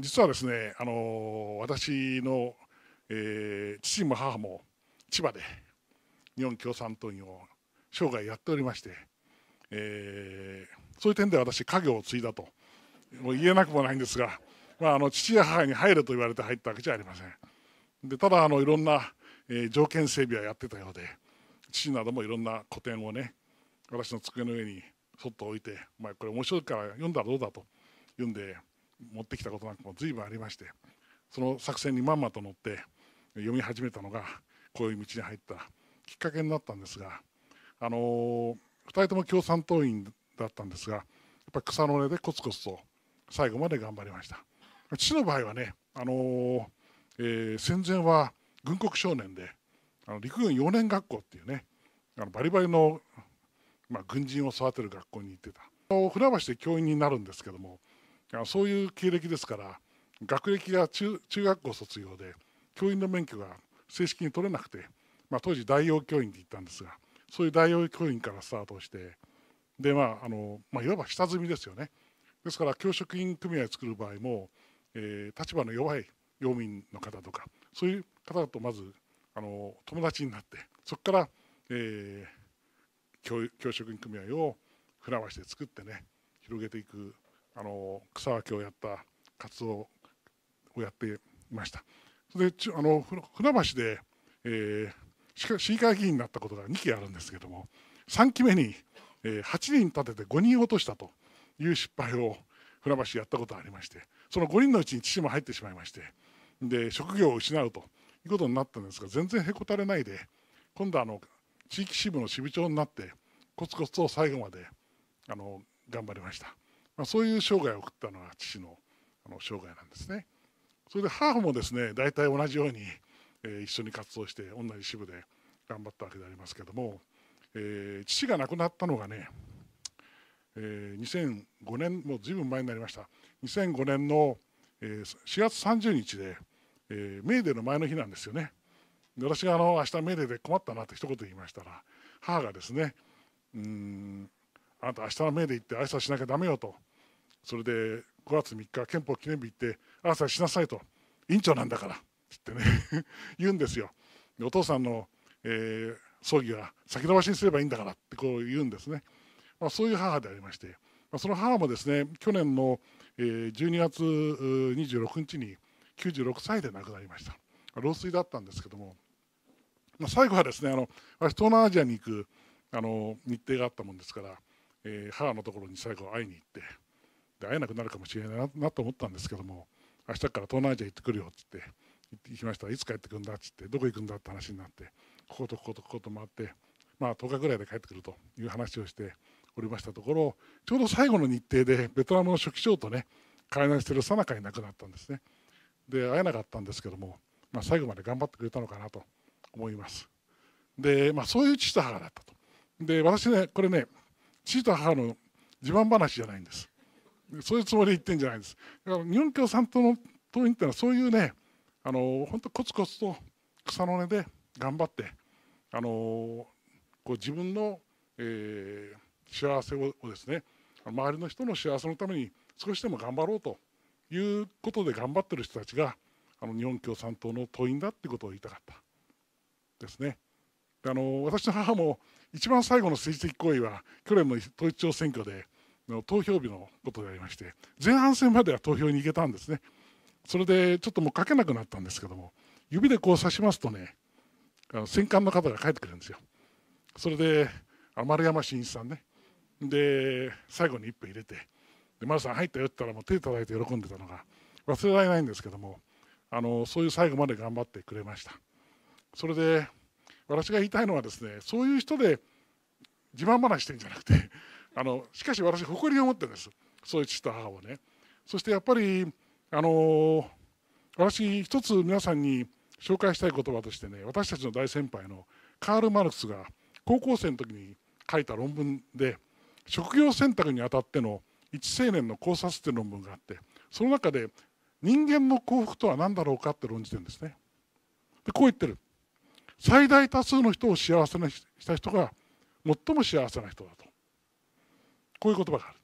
実はですね、あの私の、えー、父も母も千葉で日本共産党員を生涯やっておりまして、えー、そういう点で私家業を継いだともう言えなくもないんですが、まあ、あの父や母に入れと言われて入ったわけじゃありませんでただあのいろんな、えー、条件整備はやってたようで父などもいろんな古典をね私の机の上にそっと置いて、まあ、これ面白いから読んだらどうだと言うんで持ってきたことなんかも随分ありましてその作戦にまんまと乗って読み始めたのがこういう道に入ったきっかけになったんですが、あのー、2人とも共産党員だったんですがやっぱ草の根でコツコツと最後まで頑張りました父の場合はね、あのー、えー、戦前は軍国少年であの陸軍幼年学校っていうねあのバリバリの、まあ、軍人を育てる学校に行ってた船橋で教員になるんですけどもそういう経歴ですから学歴が中学校卒業で教員の免許が正式に取れなくて、まあ、当時大王教員って言ったんですがそういう大王教員からスタートしてでまああの、まあ、いわば下積みですよねですから教職員組合を作る場合も、えー、立場の弱い用民の方とかそういう方とまずあの友達になってそこから、えー、教教職員組合を船橋で作ってね広げていくあの草分けをやった活動をやっていましたあの船橋で、えー、市議会議員になったことが2期あるんですけども3期目に、えー、8人立てて5人落としたという失敗を船橋やったことがありましてその5人のうちに父も入ってしまいましてで職業を失うということになったんですが全然へこたれないで今度あの地域支部の支部長になってコツコツと最後まであの頑張りました。まあ、そういう生涯を送ったのが父のあの生涯なんですね。それで母もですね大体同じように、えー、一緒に活動して同じ支部で頑張ったわけでありますけども、えー、父が亡くなったのがね、えー、2005年もう随分前になりました2005年の、えー、4月30日で、えー、メーデーの前の日なんですよね。で私があの明日メーデーで困ったなって一言言いましたら母がですねうんあなた明日のメーデー行って挨拶しなきゃだめよとそれで5月3日憲法記念日って朝しなさいと委員長なんだからってね 言うんですよお父さんの、えー、葬儀は先延ばしにすればいいんだからってこう言うんですね、まあ、そういう母でありまして、まあ、その母もですね去年の、えー、12月26日に96歳で亡くなりました、老衰だったんですけども、まあ、最後はですねあの東南アジアに行くあの日程があったもんですから、えー、母のところに最後会いに行って。で会えなくなるかもしれないなと思ったんですけども明日から東南アジア行ってくるよって言って行きましたいつ帰ってくるんだっつってどこ行くんだって話になってこことこことここと回ってまあ10日ぐらいで帰ってくるという話をしておりましたところちょうど最後の日程でベトナムの書記長とね会談してるさなかに亡くなったんですねで会えなかったんですけども、まあ、最後まで頑張ってくれたのかなと思いますで、まあ、そういう父と母だったとで私ねこれね父と母の自慢話じゃないんですそういうつもりで言ってんじゃないです。だから日本共産党の党員っていうのはそういうねあの本当コツコツと草の根で頑張ってあのこう自分の、えー、幸せをですね周りの人の幸せのために少しでも頑張ろうということで頑張ってる人たちがあの日本共産党の党員だってことを言いたかったですね。あの私の母も一番最後の政治的行為は去年の統一地方選挙での投票日のことでありまして前半戦までは投票に行けたんですねそれでちょっともう書けなくなったんですけども指でこう刺しますとねあの戦艦の方が帰ってくるんですよそれで丸山真一さんねで最後に1分入れてで丸さん入ったよって言ったらもう手叩いて喜んでたのが忘れられないんですけどもあのそういう最後まで頑張ってくれましたそれで私が言いたいのはですねそういう人で自慢話してるんじゃなくてあのしかし私誇りを持ってるんですそういう父と母をねそしてやっぱりあの私一つ皆さんに紹介したい言葉としてね私たちの大先輩のカール・マルクスが高校生の時に書いた論文で職業選択にあたっての一青年の考察っていう論文があってその中で人間の幸福とは何だろうかって論じてるんですねでこう言ってる最大多数の人を幸せにした人が最も幸せな人だとこういう言葉がある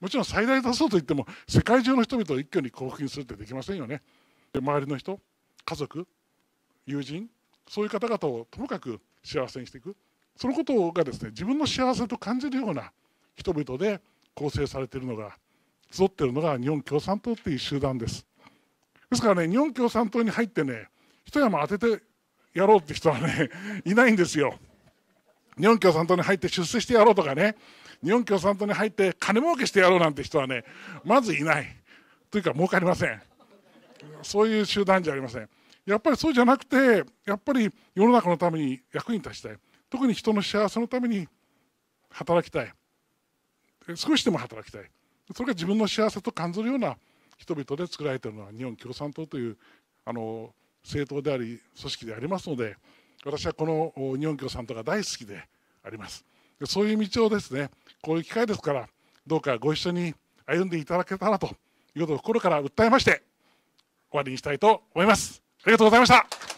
もちろん最大多数といっても世界中の人々を一挙に幸福にするってできませんよねで周りの人家族友人そういう方々をともかく幸せにしていくそのことがですね自分の幸せと感じるような人々で構成されているのが集っているのが日本共産党っていう集団ですですからね日本共産党に入ってね一山当ててやろうって人はねいないんですよ日本共産党に入って出世してやろうとかね日本共産党に入って金儲けしてやろうなんて人はねまずいないというか儲かりませんそういう集団じゃありませんやっぱりそうじゃなくてやっぱり世の中のために役に立ちたい特に人の幸せのために働きたい少しでも働きたいそれが自分の幸せと感じるような人々で作られているのは日本共産党というあの政党であり組織でありますので私はこの日本共産党が大好きでありますそういう道をですねこういう機会ですからどうかご一緒に歩んでいただけたらということを心から訴えまして終わりにしたいと思いますありがとうございました